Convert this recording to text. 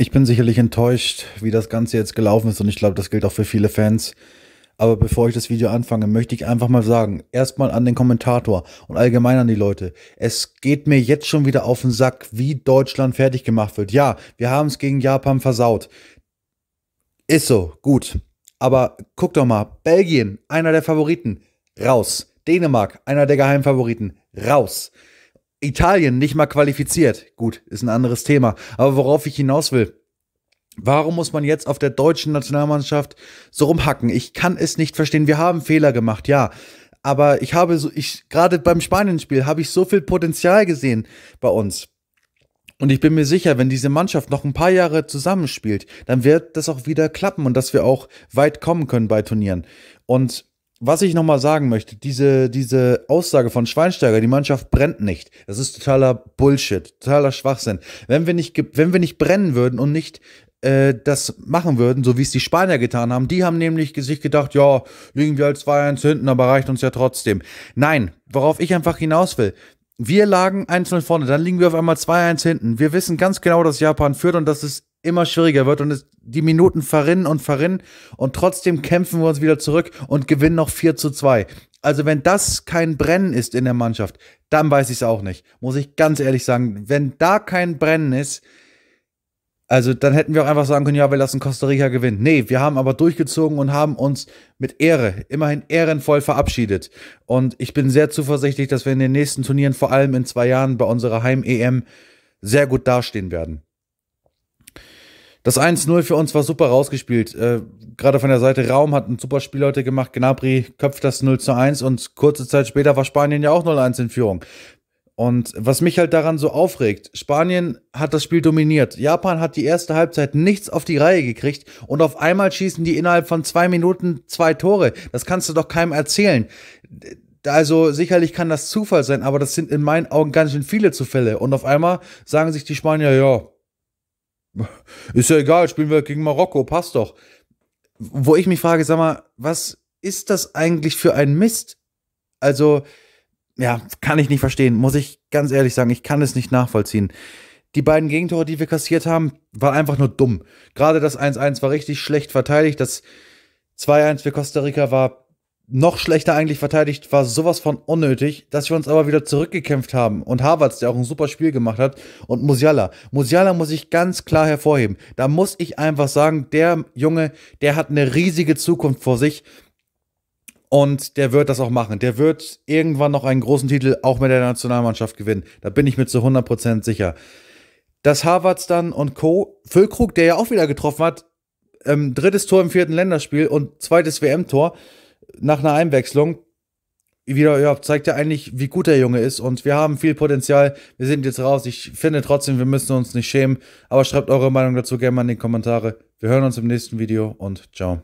Ich bin sicherlich enttäuscht, wie das Ganze jetzt gelaufen ist und ich glaube, das gilt auch für viele Fans. Aber bevor ich das Video anfange, möchte ich einfach mal sagen, erstmal an den Kommentator und allgemein an die Leute, es geht mir jetzt schon wieder auf den Sack, wie Deutschland fertig gemacht wird. Ja, wir haben es gegen Japan versaut. Ist so, gut. Aber guck doch mal, Belgien, einer der Favoriten, raus. Dänemark, einer der Geheimfavoriten, raus. Italien nicht mal qualifiziert. Gut, ist ein anderes Thema. Aber worauf ich hinaus will, Warum muss man jetzt auf der deutschen Nationalmannschaft so rumhacken? Ich kann es nicht verstehen. Wir haben Fehler gemacht, ja. Aber ich habe so, ich, gerade beim Spanien-Spiel habe ich so viel Potenzial gesehen bei uns. Und ich bin mir sicher, wenn diese Mannschaft noch ein paar Jahre zusammenspielt, dann wird das auch wieder klappen und dass wir auch weit kommen können bei Turnieren. Und was ich nochmal sagen möchte, diese, diese Aussage von Schweinsteiger, die Mannschaft brennt nicht. Das ist totaler Bullshit, totaler Schwachsinn. Wenn wir nicht, wenn wir nicht brennen würden und nicht äh, das machen würden, so wie es die Spanier getan haben, die haben nämlich sich gedacht, ja, liegen wir als 2-1 hinten, aber reicht uns ja trotzdem. Nein, worauf ich einfach hinaus will, wir lagen 1-0 vorne, dann liegen wir auf einmal 2-1 hinten. Wir wissen ganz genau, dass Japan führt und dass es immer schwieriger wird und es, die Minuten verrinnen und verrinnen und trotzdem kämpfen wir uns wieder zurück und gewinnen noch 4 zu 2. Also wenn das kein Brennen ist in der Mannschaft, dann weiß ich es auch nicht. Muss ich ganz ehrlich sagen, wenn da kein Brennen ist, also dann hätten wir auch einfach sagen können, ja, wir lassen Costa Rica gewinnen. Nee, wir haben aber durchgezogen und haben uns mit Ehre, immerhin ehrenvoll verabschiedet. Und ich bin sehr zuversichtlich, dass wir in den nächsten Turnieren, vor allem in zwei Jahren bei unserer Heim-EM, sehr gut dastehen werden. Das 1-0 für uns war super rausgespielt. Äh, Gerade von der Seite Raum hat ein super Spiel heute gemacht. Gnabry köpft das 0 zu 1 und kurze Zeit später war Spanien ja auch 0-1 in Führung. Und was mich halt daran so aufregt, Spanien hat das Spiel dominiert. Japan hat die erste Halbzeit nichts auf die Reihe gekriegt und auf einmal schießen die innerhalb von zwei Minuten zwei Tore. Das kannst du doch keinem erzählen. Also sicherlich kann das Zufall sein, aber das sind in meinen Augen ganz schön viele Zufälle. Und auf einmal sagen sich die Spanier, ja, ist ja egal, spielen wir gegen Marokko, passt doch. Wo ich mich frage, sag mal, was ist das eigentlich für ein Mist? Also, ja, kann ich nicht verstehen, muss ich ganz ehrlich sagen, ich kann es nicht nachvollziehen. Die beiden Gegentore, die wir kassiert haben, war einfach nur dumm. Gerade das 1-1 war richtig schlecht verteidigt, das 2-1 für Costa Rica war noch schlechter eigentlich verteidigt war, sowas von unnötig, dass wir uns aber wieder zurückgekämpft haben. Und Havertz, der auch ein super Spiel gemacht hat, und Musiala. Musiala muss ich ganz klar hervorheben. Da muss ich einfach sagen, der Junge, der hat eine riesige Zukunft vor sich. Und der wird das auch machen. Der wird irgendwann noch einen großen Titel auch mit der Nationalmannschaft gewinnen. Da bin ich mir zu 100% sicher. Das Havertz dann und Co. Füllkrug, der ja auch wieder getroffen hat, ähm, drittes Tor im vierten Länderspiel und zweites WM-Tor, nach einer Einwechslung wieder ja, zeigt ja eigentlich, wie gut der Junge ist und wir haben viel Potenzial. Wir sind jetzt raus. Ich finde trotzdem, wir müssen uns nicht schämen. Aber schreibt eure Meinung dazu gerne mal in die Kommentare. Wir hören uns im nächsten Video und ciao.